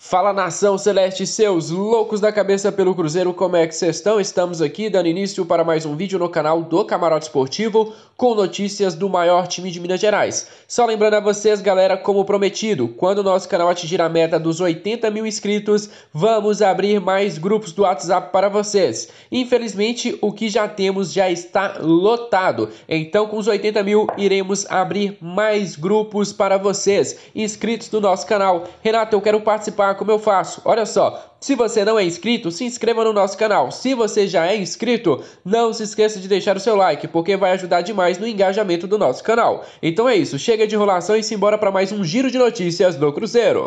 Fala nação celeste, seus loucos da cabeça pelo Cruzeiro, como é que vocês estão? Estamos aqui dando início para mais um vídeo no canal do Camarote Esportivo com notícias do maior time de Minas Gerais. Só lembrando a vocês, galera, como prometido, quando o nosso canal atingir a meta dos 80 mil inscritos, vamos abrir mais grupos do WhatsApp para vocês. Infelizmente, o que já temos já está lotado, então com os 80 mil iremos abrir mais grupos para vocês, inscritos do nosso canal. Renato, eu quero participar como eu faço? Olha só, se você não é inscrito, se inscreva no nosso canal. Se você já é inscrito, não se esqueça de deixar o seu like, porque vai ajudar demais no engajamento do nosso canal. Então é isso, chega de enrolação e simbora para mais um giro de notícias do Cruzeiro.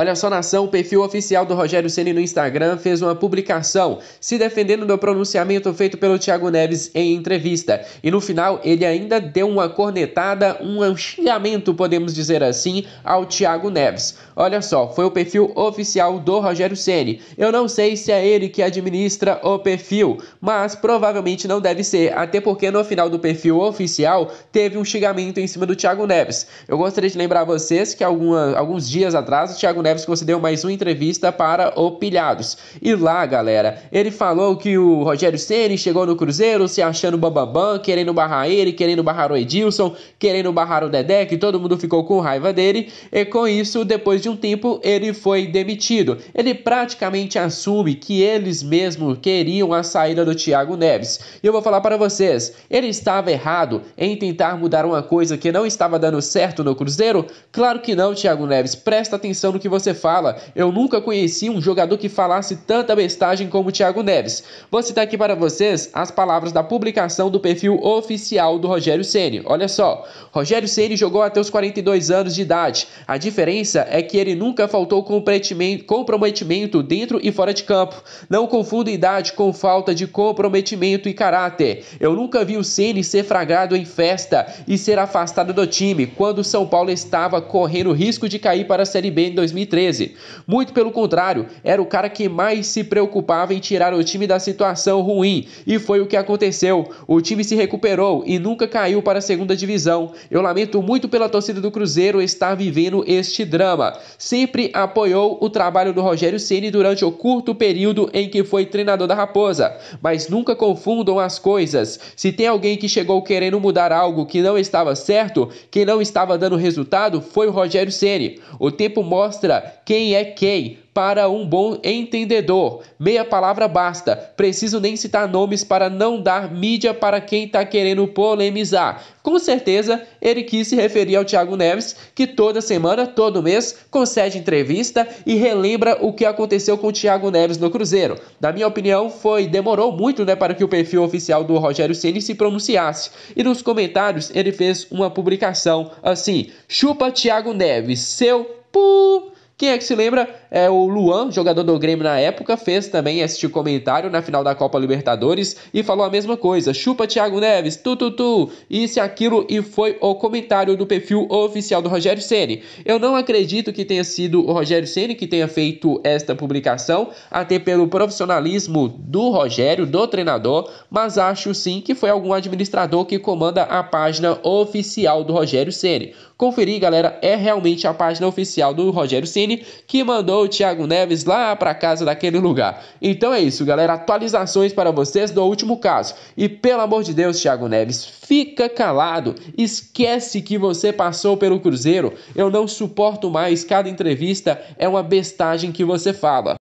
Olha só, nação, o perfil oficial do Rogério Ceni no Instagram fez uma publicação se defendendo do pronunciamento feito pelo Thiago Neves em entrevista. E no final, ele ainda deu uma cornetada, um anchiamento, podemos dizer assim, ao Thiago Neves. Olha só, foi o perfil oficial do Rogério Ceni. Eu não sei se é ele que administra o perfil, mas provavelmente não deve ser, até porque no final do perfil oficial teve um xingamento em cima do Thiago Neves. Eu gostaria de lembrar a vocês que alguma, alguns dias atrás o Thiago Neves Neves concedeu mais uma entrevista para o Pilhados. E lá, galera, ele falou que o Rogério Ceni chegou no Cruzeiro se achando bambambam, querendo barrar ele, querendo barrar o Edilson, querendo barrar o Dedé, que todo mundo ficou com raiva dele. E com isso, depois de um tempo, ele foi demitido. Ele praticamente assume que eles mesmos queriam a saída do Thiago Neves. E eu vou falar para vocês, ele estava errado em tentar mudar uma coisa que não estava dando certo no Cruzeiro? Claro que não, Thiago Neves. Presta atenção no que você você fala. Eu nunca conheci um jogador que falasse tanta bestagem como o Thiago Neves. Vou citar aqui para vocês as palavras da publicação do perfil oficial do Rogério Ceni. Olha só, Rogério Ceni jogou até os 42 anos de idade. A diferença é que ele nunca faltou comprometimento dentro e fora de campo. Não confunda idade com falta de comprometimento e caráter. Eu nunca vi o Ceni ser fragado em festa e ser afastado do time quando o São Paulo estava correndo risco de cair para a Série B em 2020. 2013. Muito pelo contrário, era o cara que mais se preocupava em tirar o time da situação ruim, e foi o que aconteceu. O time se recuperou e nunca caiu para a segunda divisão. Eu lamento muito pela torcida do Cruzeiro estar vivendo este drama. Sempre apoiou o trabalho do Rogério Ceni durante o curto período em que foi treinador da Raposa, mas nunca confundam as coisas. Se tem alguém que chegou querendo mudar algo que não estava certo, que não estava dando resultado, foi o Rogério Ceni. O tempo mostra mostra quem é quem para um bom entendedor. Meia palavra basta. Preciso nem citar nomes para não dar mídia para quem está querendo polemizar. Com certeza, ele quis se referir ao Thiago Neves, que toda semana, todo mês, concede entrevista e relembra o que aconteceu com o Thiago Neves no Cruzeiro. Na minha opinião, foi demorou muito, né, para que o perfil oficial do Rogério Ceni se pronunciasse. E nos comentários ele fez uma publicação assim: "Chupa Thiago Neves, seu pu quem é que se lembra? É o Luan, jogador do Grêmio na época, fez também este comentário na final da Copa Libertadores e falou a mesma coisa. Chupa Thiago Neves, tu tu tu, isso e aquilo e foi o comentário do perfil oficial do Rogério Ceni. Eu não acredito que tenha sido o Rogério Ceni que tenha feito esta publicação, até pelo profissionalismo do Rogério, do treinador, mas acho sim que foi algum administrador que comanda a página oficial do Rogério Ceni. Conferir, galera, é realmente a página oficial do Rogério Ceni Ceni que mandou o Thiago Neves lá para casa daquele lugar. Então é isso, galera. Atualizações para vocês do último caso. E pelo amor de Deus, Thiago Neves, fica calado. Esquece que você passou pelo Cruzeiro. Eu não suporto mais. Cada entrevista é uma bestagem que você fala.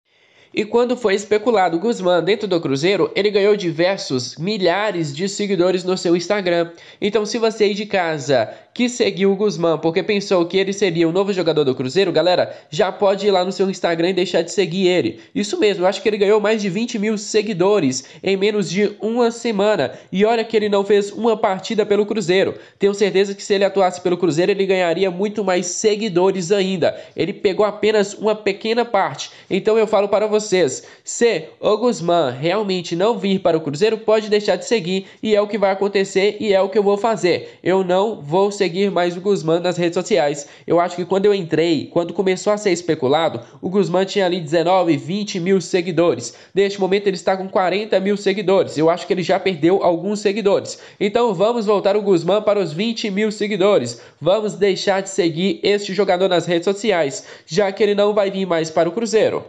E quando foi especulado Guzmán dentro do Cruzeiro, ele ganhou diversos milhares de seguidores no seu Instagram. Então, se você aí de casa que seguiu o Guzmán porque pensou que ele seria o novo jogador do Cruzeiro, galera, já pode ir lá no seu Instagram e deixar de seguir ele. Isso mesmo, eu acho que ele ganhou mais de 20 mil seguidores em menos de uma semana. E olha que ele não fez uma partida pelo Cruzeiro. Tenho certeza que se ele atuasse pelo Cruzeiro, ele ganharia muito mais seguidores ainda. Ele pegou apenas uma pequena parte. Então eu falo para vocês: se o Guzmán realmente não vir para o Cruzeiro, pode deixar de seguir. E é o que vai acontecer e é o que eu vou fazer. Eu não vou seguir seguir mais o Guzmán nas redes sociais. Eu acho que quando eu entrei, quando começou a ser especulado, o Guzmán tinha ali 19, 20 mil seguidores. Neste momento ele está com 40 mil seguidores. Eu acho que ele já perdeu alguns seguidores. Então vamos voltar o Guzmán para os 20 mil seguidores. Vamos deixar de seguir este jogador nas redes sociais, já que ele não vai vir mais para o Cruzeiro.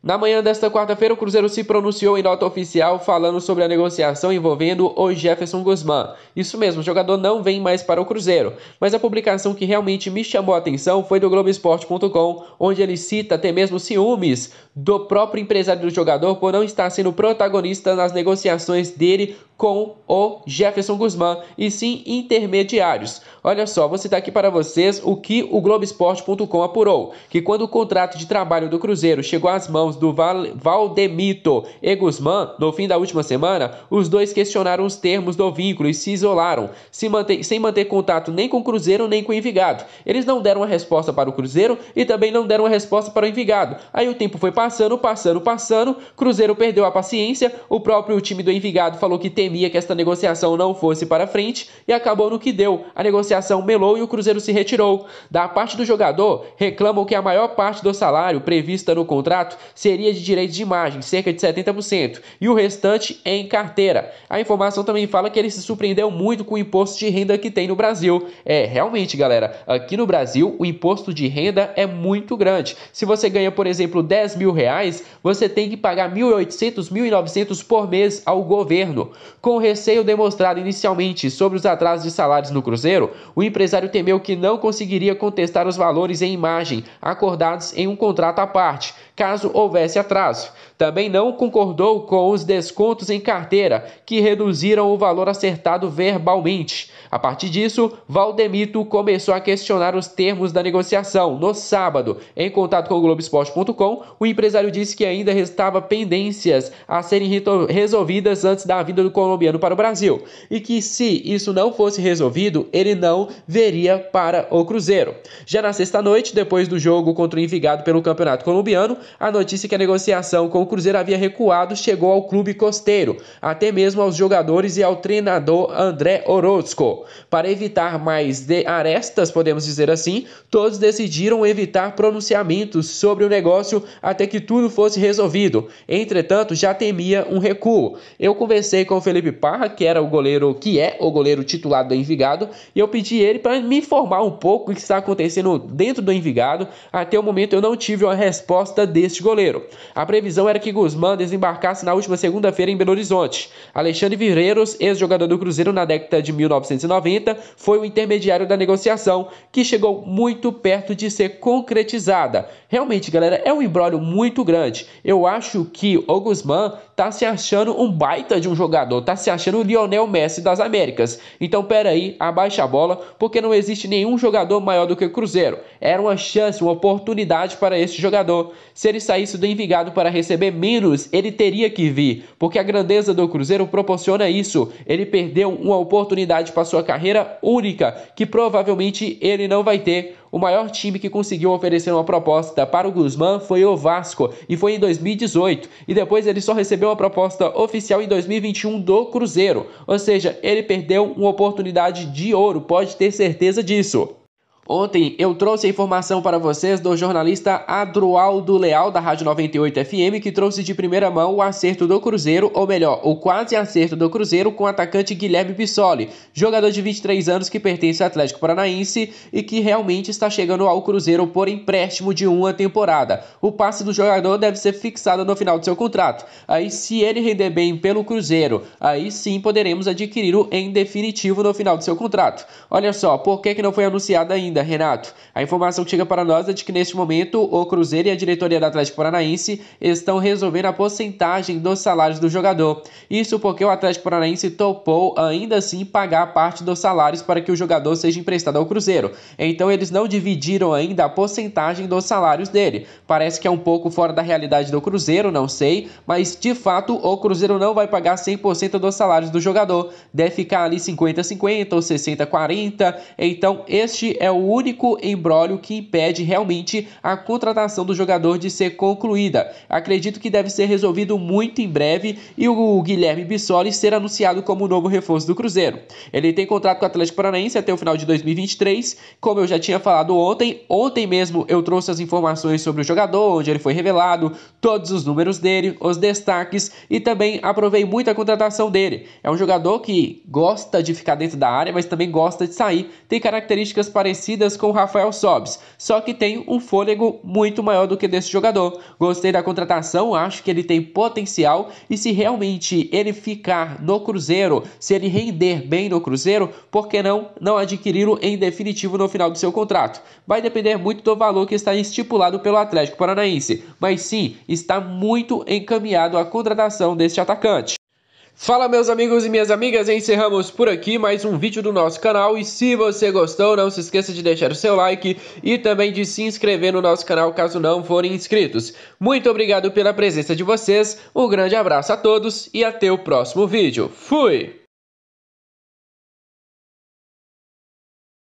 Na manhã desta quarta-feira, o Cruzeiro se pronunciou em nota oficial falando sobre a negociação envolvendo o Jefferson Guzmán. Isso mesmo, o jogador não vem mais para o Cruzeiro. Mas a publicação que realmente me chamou a atenção foi do Globoesporte.com, onde ele cita até mesmo ciúmes do próprio empresário do jogador por não estar sendo protagonista nas negociações dele com o Jefferson Guzmán, e sim intermediários. Olha só, vou citar aqui para vocês o que o Globoesporte.com apurou: que quando o contrato de trabalho do Cruzeiro chegou às mãos do Val Valdemito e Guzmán no fim da última semana, os dois questionaram os termos do vínculo e se isolaram, se manter, sem manter contato nem com o Cruzeiro nem com o Envigado. Eles não deram uma resposta para o Cruzeiro e também não deram uma resposta para o Envigado. Aí o tempo foi passando, passando, passando, Cruzeiro perdeu a paciência, o próprio time do Envigado falou que temia que esta negociação não fosse para frente e acabou no que deu. A negociação negociação melou e o Cruzeiro se retirou. Da parte do jogador, reclamam que a maior parte do salário prevista no contrato seria de direitos de imagem, cerca de 70%, e o restante em carteira. A informação também fala que ele se surpreendeu muito com o imposto de renda que tem no Brasil. É, realmente, galera, aqui no Brasil o imposto de renda é muito grande. Se você ganha, por exemplo, 10 mil reais, você tem que pagar 1.800, 1.900 por mês ao governo. Com o receio demonstrado inicialmente sobre os atrasos de salários no Cruzeiro, o empresário temeu que não conseguiria contestar os valores em imagem acordados em um contrato à parte, caso houvesse atraso. Também não concordou com os descontos em carteira, que reduziram o valor acertado verbalmente. A partir disso, Valdemito começou a questionar os termos da negociação. No sábado, em contato com o Globoesporte.com, o empresário disse que ainda restava pendências a serem resolvidas antes da vinda do colombiano para o Brasil e que se isso não fosse resolvido, ele não veria para o Cruzeiro. Já na sexta noite, depois do jogo contra o Envigado pelo Campeonato Colombiano, a notícia é que a negociação com o Cruzeiro havia recuado chegou ao clube costeiro, até mesmo aos jogadores e ao treinador André Orozco. Para evitar mais arestas, podemos dizer assim, todos decidiram evitar pronunciamentos sobre o negócio até que tudo fosse resolvido. Entretanto, já temia um recuo. Eu conversei com o Felipe Parra, que era o goleiro que é o goleiro titulado do Envigado, e eu pedi ele para me informar um pouco o que está acontecendo dentro do Envigado. Até o momento eu não tive uma resposta dele deste goleiro. A previsão era que Guzmán desembarcasse na última segunda-feira em Belo Horizonte. Alexandre Vireiros, ex-jogador do Cruzeiro na década de 1990, foi o intermediário da negociação, que chegou muito perto de ser concretizada. Realmente, galera, é um embrólio muito grande. Eu acho que o Guzmán tá se achando um baita de um jogador, tá se achando o Lionel Messi das Américas. Então, pera aí, abaixa a bola, porque não existe nenhum jogador maior do que o Cruzeiro. Era uma chance, uma oportunidade para esse jogador. Se se ele saísse do Envigado para receber menos, ele teria que vir, porque a grandeza do Cruzeiro proporciona isso. Ele perdeu uma oportunidade para sua carreira única, que provavelmente ele não vai ter. O maior time que conseguiu oferecer uma proposta para o Guzmán foi o Vasco, e foi em 2018. E depois ele só recebeu uma proposta oficial em 2021 do Cruzeiro. Ou seja, ele perdeu uma oportunidade de ouro, pode ter certeza disso. Ontem eu trouxe a informação para vocês do jornalista Adroaldo Leal, da Rádio 98 FM, que trouxe de primeira mão o acerto do Cruzeiro, ou melhor, o quase acerto do Cruzeiro com o atacante Guilherme Pissoli, jogador de 23 anos que pertence ao Atlético Paranaense e que realmente está chegando ao Cruzeiro por empréstimo de uma temporada. O passe do jogador deve ser fixado no final do seu contrato. Aí, se ele render bem pelo Cruzeiro, aí sim poderemos adquiri-lo em definitivo no final do seu contrato. Olha só, por que, que não foi anunciado ainda? ainda, Renato. A informação que chega para nós é de que neste momento o Cruzeiro e a diretoria do Atlético Paranaense estão resolvendo a porcentagem dos salários do jogador. Isso porque o Atlético Paranaense topou ainda assim pagar parte dos salários para que o jogador seja emprestado ao Cruzeiro. Então eles não dividiram ainda a porcentagem dos salários dele. Parece que é um pouco fora da realidade do Cruzeiro, não sei, mas de fato o Cruzeiro não vai pagar 100% dos salários do jogador. Deve ficar ali 50-50 ou 60-40. Então este é o único embrólio que impede realmente a contratação do jogador de ser concluída. Acredito que deve ser resolvido muito em breve e o Guilherme Bissoli ser anunciado como o novo reforço do Cruzeiro. Ele tem contrato com o Atlético Paranaense até o final de 2023, como eu já tinha falado ontem. Ontem mesmo eu trouxe as informações sobre o jogador, onde ele foi revelado, todos os números dele, os destaques e também aprovei muito a contratação dele. É um jogador que gosta de ficar dentro da área, mas também gosta de sair. Tem características parecidas parecidas com Rafael Sobis, só que tem um fôlego muito maior do que desse jogador. Gostei da contratação, acho que ele tem potencial e se realmente ele ficar no Cruzeiro, se ele render bem no Cruzeiro, por que não não adquiri-lo em definitivo no final do seu contrato? Vai depender muito do valor que está estipulado pelo Atlético Paranaense, mas sim, está muito encaminhado a contratação deste atacante. Fala meus amigos e minhas amigas, encerramos por aqui mais um vídeo do nosso canal e se você gostou, não se esqueça de deixar o seu like e também de se inscrever no nosso canal caso não forem inscritos. Muito obrigado pela presença de vocês, um grande abraço a todos e até o próximo vídeo. Fui!